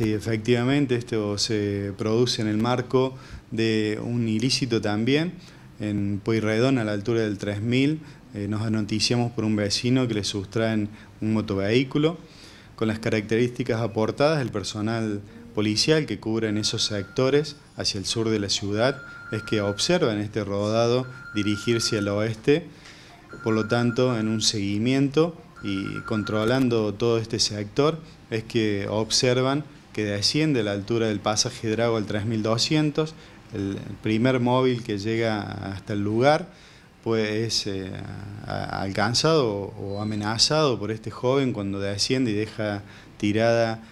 Sí, efectivamente, esto se produce en el marco de un ilícito también, en Pueyrredón, a la altura del 3000, eh, nos noticiamos por un vecino que le sustraen un motovehículo. Con las características aportadas, el personal policial que cubre en esos sectores hacia el sur de la ciudad es que observan este rodado dirigirse al oeste, por lo tanto en un seguimiento y controlando todo este sector es que observan que desciende a la altura del pasaje Drago al 3200. El primer móvil que llega hasta el lugar pues es eh, alcanzado o amenazado por este joven cuando desciende y deja tirada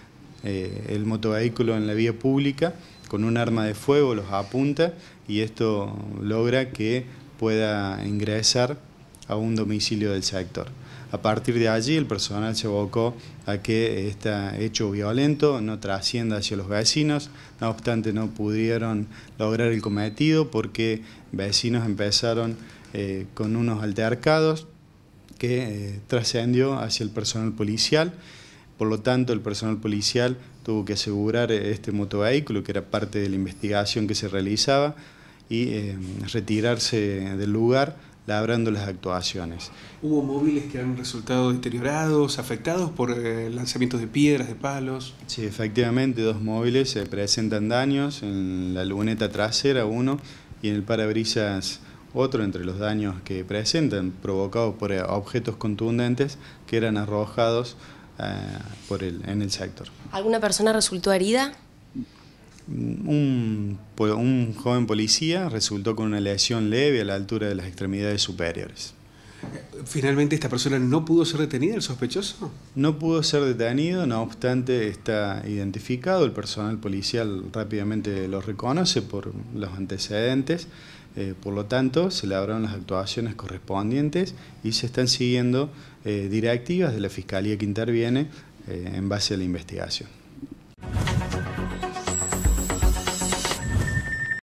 eh, el motovehículo en la vía pública con un arma de fuego, los apunta y esto logra que pueda ingresar a un domicilio del sector. A partir de allí, el personal se abocó a que este hecho violento no trascienda hacia los vecinos. No obstante, no pudieron lograr el cometido porque vecinos empezaron eh, con unos altercados que eh, trascendió hacia el personal policial. Por lo tanto, el personal policial tuvo que asegurar eh, este motovehículo, que era parte de la investigación que se realizaba, y retirarse del lugar labrando las actuaciones. ¿Hubo móviles que han resultado deteriorados, afectados por eh, lanzamientos de piedras, de palos? Sí, efectivamente, dos móviles se presentan daños, en la luneta trasera uno y en el parabrisas otro entre los daños que presentan, provocados por eh, objetos contundentes que eran arrojados eh, por el, en el sector. ¿Alguna persona resultó herida? Un, un, joven policía resultó con una lesión leve a la altura de las extremidades superiores. ¿Finalmente esta persona no pudo ser detenida, el sospechoso? No pudo ser detenido, no obstante está identificado, el personal policial rápidamente lo reconoce por los antecedentes, eh, por lo tanto se labraron las actuaciones correspondientes y se están siguiendo eh, directivas de la Fiscalía que interviene eh, en base a la investigación.